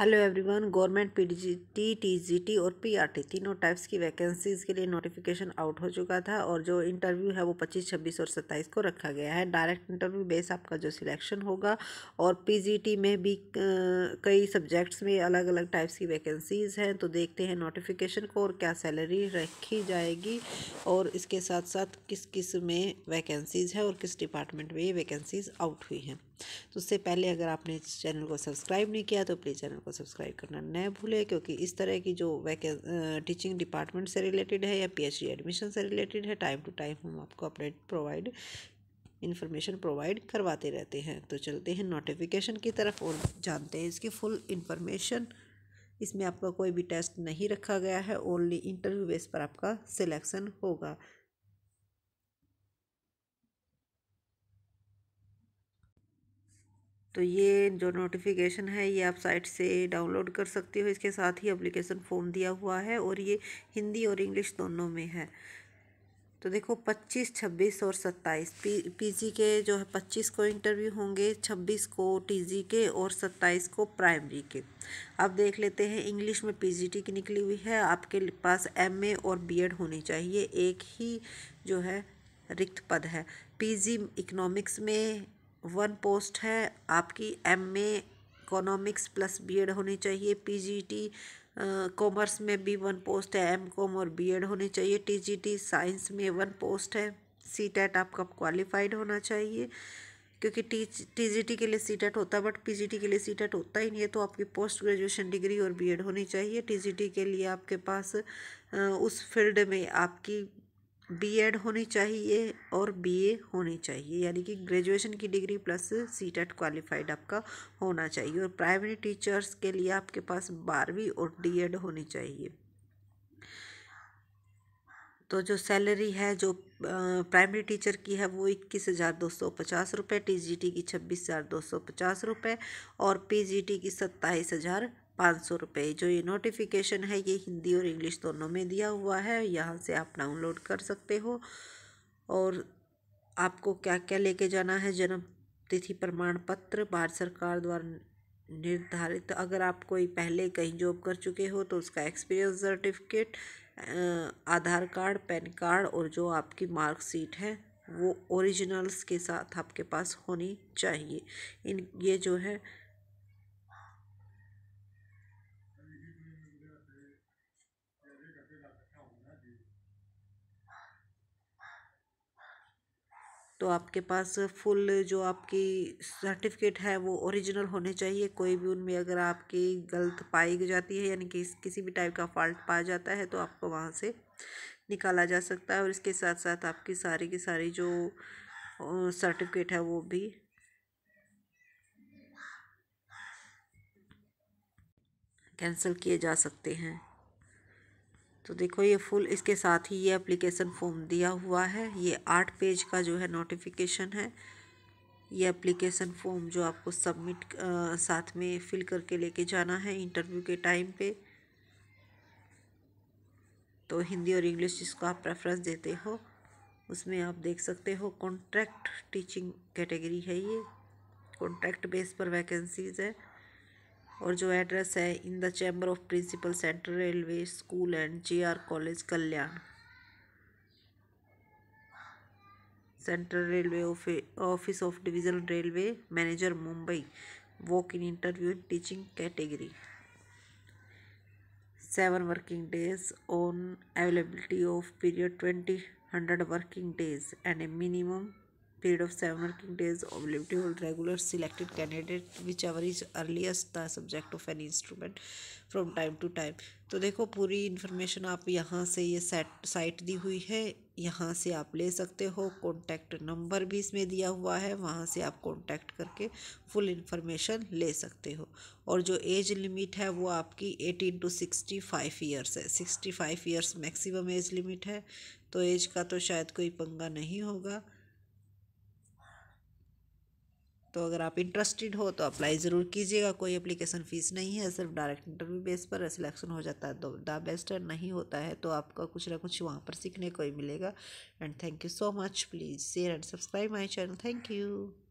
hello everyone government PGT TGT और PRT तीनों types की वैकेंसीज़ के लिए नोटिफिकेशन आउट हो चुका था और जो इंटरव्यू है वो 25, 26 और 27 को रखा गया है डायरेक्ट इंटरव्यू बेस आपका जो सिलेक्शन होगा और पीजीटी में भी कई सब्जेक्ट्स में अलग अलग टाइप्स की वैकेंसीज़ हैं तो देखते हैं नोटिफिकेशन को और क्या सैलरी रखी जाएगी और इसके साथ साथ किस किस में वैकेंसीज़ है और किस डिपार्टमेंट में ये वैकेंसीज़ आउट हुई हैं तो उससे पहले अगर आपने चैनल को सब्सक्राइब नहीं किया तो प्लीज़ चैनल को सब्सक्राइब करना न भूलें क्योंकि इस तरह की जो वैके टीचिंग डिपार्टमेंट से रिलेटेड है या पी एडमिशन से रिलेटेड है टाइम टू टाइम हम आपको अपडेट प्रोवाइड इन्फॉर्मेशन प्रोवाइड करवाते रहते हैं तो चलते हैं नोटिफिकेशन की तरफ और जानते हैं इसकी फुल इन्फॉर्मेशन इसमें आपका कोई भी टेस्ट नहीं रखा गया है ओनली इंटरव्यू बेस पर आपका सिलेक्शन होगा तो ये जो नोटिफिकेशन है ये आप साइट से डाउनलोड कर सकती हो इसके साथ ही अप्लीकेशन फॉर्म दिया हुआ है और ये हिंदी और इंग्लिश दोनों में है तो देखो पच्चीस छब्बीस और सत्ताईस पी जी के जो है पच्चीस को इंटरव्यू होंगे छब्बीस को टीजी के और सत्ताईस को प्राइमरी के अब देख लेते हैं इंग्लिश में पीजीटी की निकली हुई है आपके पास एमए और बीएड होनी चाहिए एक ही जो है रिक्त पद है पीजी इकोनॉमिक्स में वन पोस्ट है आपकी M A economics plus B Ed होनी चाहिए पी जी टी कॉमर्स में भी वन पोस्ट है एम कॉम और बी एड होनी चाहिए टी जी टी साइंस में वन पोस्ट है सी टेट e आपका क्वालिफाइड होना चाहिए क्योंकि टी टी जी टी के लिए सी टेट e होता है बट पी जी टी के लिए सी टेट e होता ही नहीं है तो आपकी पोस्ट ग्रेजुएशन डिग्री और बी एड होनी चाहिए टी जी टी के लिए आपके पास उस फील्ड में आपकी बी एड होनी चाहिए और बी ए होनी चाहिए यानी कि ग्रेजुएशन की degree plus C TET qualified आपका होना चाहिए और प्राइमरी टीचर्स के लिए आपके पास बारहवीं और डी एड होनी चाहिए तो जो सैलरी है जो प्राइमरी टीचर की है वो इक्कीस हज़ार दो सौ पचास रुपये टी जी टी की छब्बीस हज़ार दो सौ पचास रुपये और पी जी टी की सत्ताईस हज़ार पाँच सौ रुपये जो ये नोटिफिकेशन है ये हिंदी और इंग्लिश दोनों में दिया हुआ है यहाँ से आप डाउनलोड कर सकते हो और आपको क्या क्या लेके जाना है जन्म तिथि प्रमाण पत्र भारत सरकार द्वारा निर्धारित अगर आप कोई पहले कहीं जॉब कर चुके हो तो उसका experience certificate Aadhaar card PAN card और जो आपकी मार्कशीट है वो ओरिजिनल्स के साथ आपके पास होनी चाहिए इन ये जो है तो आपके पास फुल जो आपकी सर्टिफिकेट है वो ओरिजिनल होने चाहिए कोई भी उनमें अगर आपकी गलत पाई जाती है यानी कि किसी भी टाइप का फॉल्ट पाया जाता है तो आपको वहाँ से निकाला जा सकता है और इसके साथ साथ आपकी सारी की सारी जो सर्टिफिकेट है वो भी कैंसिल किए जा सकते हैं तो देखो ये फुल इसके साथ ही ये एप्लीकेशन फॉर्म दिया हुआ है ये आठ पेज का जो है नोटिफिकेशन है ये एप्लीकेशन फॉर्म जो आपको सबमिट साथ में फिल करके लेके जाना है इंटरव्यू के टाइम पे तो हिंदी और इंग्लिश जिसको आप प्रेफरेंस देते हो उसमें आप देख सकते हो कॉन्ट्रैक्ट टीचिंग कैटेगरी है ये कॉन्ट्रैक्ट बेस पर वैकेंसीज़ है और जो एड्रेस है in the chamber of principal central railway school and J R college Kalyan central railway office of division railway manager Mumbai walk in interview teaching category seven working days on availability of period twenty hundred working days and a minimum of seven working days days hold regular selected candidate whichever is earliest the subject of an instrument from time to time तो देखो पूरी information आप यहाँ से ये set site दी हुई है यहाँ से आप ले सकते हो कॉन्टैक्ट नंबर भी इसमें दिया हुआ है वहाँ से आप कॉन्टैक्ट करके फुल इन्फॉर्मेशन ले सकते हो और जो एज लिमिट है वो आपकी eighteen to sixty five years है sixty five years maximum age limit है तो एज का तो शायद कोई पंगा नहीं होगा तो अगर आप इंटरेस्टेड हो तो अप्लाई ज़रूर कीजिएगा कोई अप्लीकेशन फ़ीस नहीं है सिर्फ डायरेक्ट इंटरव्यू बेस पर सिलेक्शन हो जाता है तो द बेस्ट नहीं होता है तो आपका कुछ ना कुछ वहाँ पर सीखने को ही मिलेगा and thank you so much please share and subscribe my channel thank you